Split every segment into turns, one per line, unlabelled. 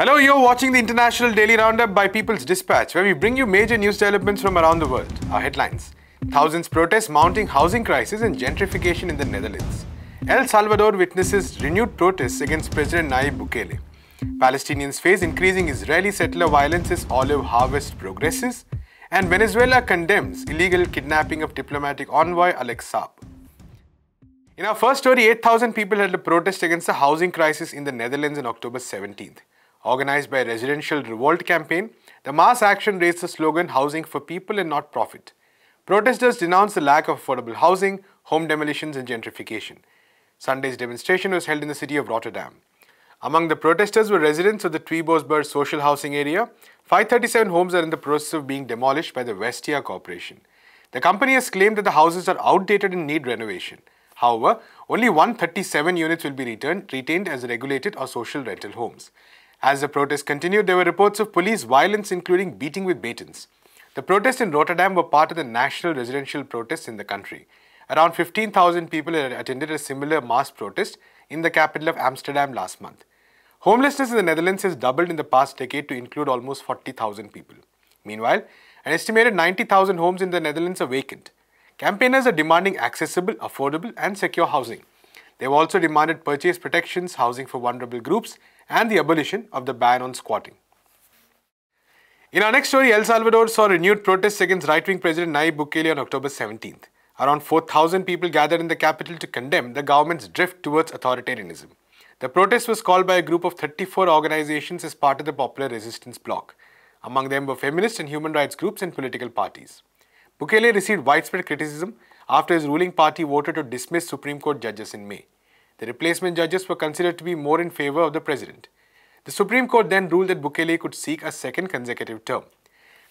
Hello, you're watching the International Daily Roundup by People's Dispatch, where we bring you major news developments from around the world. Our headlines Thousands protest mounting housing crisis and gentrification in the Netherlands. El Salvador witnesses renewed protests against President Nayib Bukele. Palestinians face increasing Israeli settler violence as olive harvest progresses. And Venezuela condemns illegal kidnapping of diplomatic envoy Alex Saab. In our first story, 8,000 people held a protest against the housing crisis in the Netherlands on October 17th. Organized by a residential revolt campaign, the mass action raised the slogan Housing for People and Not Profit. Protesters denounced the lack of affordable housing, home demolitions, and gentrification. Sunday's demonstration was held in the city of Rotterdam. Among the protesters were residents of the Tweebosberg social housing area. 537 homes are in the process of being demolished by the Westia Corporation. The company has claimed that the houses are outdated and need renovation. However, only 137 units will be returned, retained as regulated or social rental homes. As the protests continued, there were reports of police violence, including beating with batons. The protests in Rotterdam were part of the national residential protests in the country. Around 15,000 people attended a similar mass protest in the capital of Amsterdam last month. Homelessness in the Netherlands has doubled in the past decade to include almost 40,000 people. Meanwhile, an estimated 90,000 homes in the Netherlands are vacant. Campaigners are demanding accessible, affordable, and secure housing. They've also demanded purchase protections, housing for vulnerable groups, and the abolition of the ban on squatting. In our next story, El Salvador saw renewed protests against right-wing President Nayib Bukele on October 17th. Around 4,000 people gathered in the capital to condemn the government's drift towards authoritarianism. The protest was called by a group of 34 organizations as part of the Popular Resistance Bloc. Among them were feminist and human rights groups and political parties. Bukele received widespread criticism after his ruling party voted to dismiss Supreme Court judges in May. The replacement judges were considered to be more in favor of the president. The Supreme Court then ruled that Bukele could seek a second consecutive term.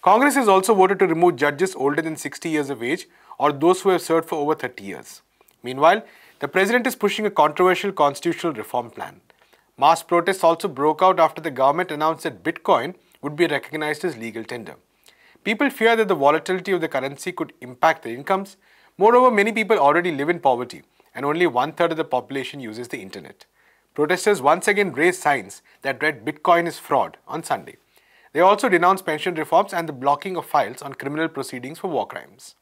Congress has also voted to remove judges older than 60 years of age or those who have served for over 30 years. Meanwhile, the president is pushing a controversial constitutional reform plan. Mass protests also broke out after the government announced that Bitcoin would be recognized as legal tender. People fear that the volatility of the currency could impact their incomes. Moreover, many people already live in poverty, and only one third of the population uses the internet. Protesters once again raised signs that read Bitcoin is fraud on Sunday. They also denounced pension reforms and the blocking of files on criminal proceedings for war crimes.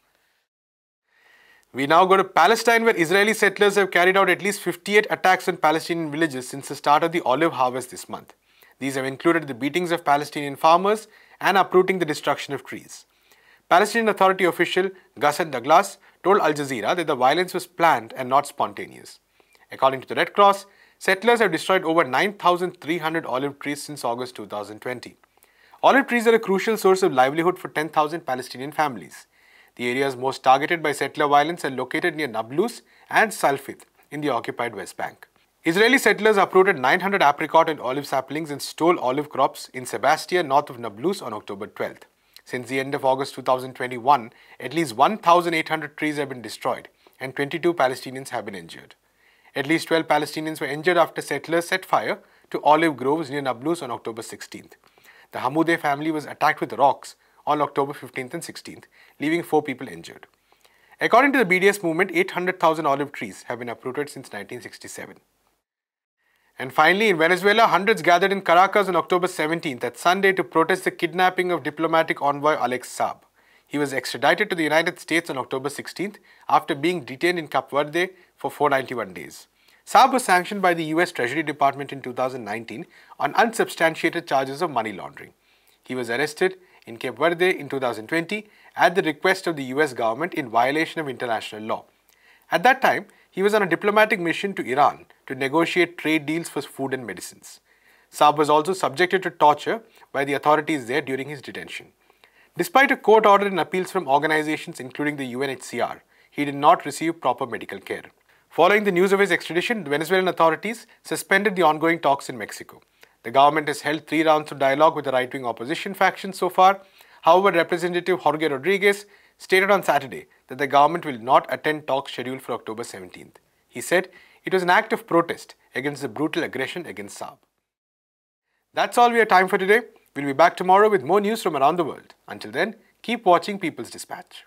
We now go to Palestine, where Israeli settlers have carried out at least 58 attacks on Palestinian villages since the start of the olive harvest this month. These have included the beatings of Palestinian farmers and uprooting the destruction of trees. Palestinian Authority official Ghassan Douglas told Al Jazeera that the violence was planned and not spontaneous. According to the Red Cross, settlers have destroyed over 9,300 olive trees since August 2020. Olive trees are a crucial source of livelihood for 10,000 Palestinian families. The areas most targeted by settler violence are located near Nablus and Salfit in the occupied West Bank. Israeli settlers uprooted 900 apricot and olive saplings and stole olive crops in Sebastia, north of Nablus on October 12th. Since the end of August 2021, at least 1,800 trees have been destroyed and 22 Palestinians have been injured. At least 12 Palestinians were injured after settlers set fire to olive groves near Nablus on October 16th. The Hamoudeh family was attacked with rocks on October 15th and 16th, leaving four people injured. According to the BDS movement, 800,000 olive trees have been uprooted since 1967. And finally, in Venezuela, hundreds gathered in Caracas on October 17th, that Sunday, to protest the kidnapping of diplomatic envoy Alex Saab. He was extradited to the United States on October 16th after being detained in Cape Verde for 491 days. Saab was sanctioned by the US Treasury Department in 2019 on unsubstantiated charges of money laundering. He was arrested in Cape Verde in 2020 at the request of the US government in violation of international law. At that time, he was on a diplomatic mission to Iran to negotiate trade deals for food and medicines. Saab was also subjected to torture by the authorities there during his detention. Despite a court order and appeals from organizations including the UNHCR, he did not receive proper medical care. Following the news of his extradition, the Venezuelan authorities suspended the ongoing talks in Mexico. The government has held three rounds of dialogue with the right wing opposition faction so far, However, Representative Jorge Rodriguez stated on Saturday that the government will not attend talks scheduled for October 17th. He said it was an act of protest against the brutal aggression against Saab. That's all we have time for today. We'll be back tomorrow with more news from around the world. Until then, keep watching People's Dispatch.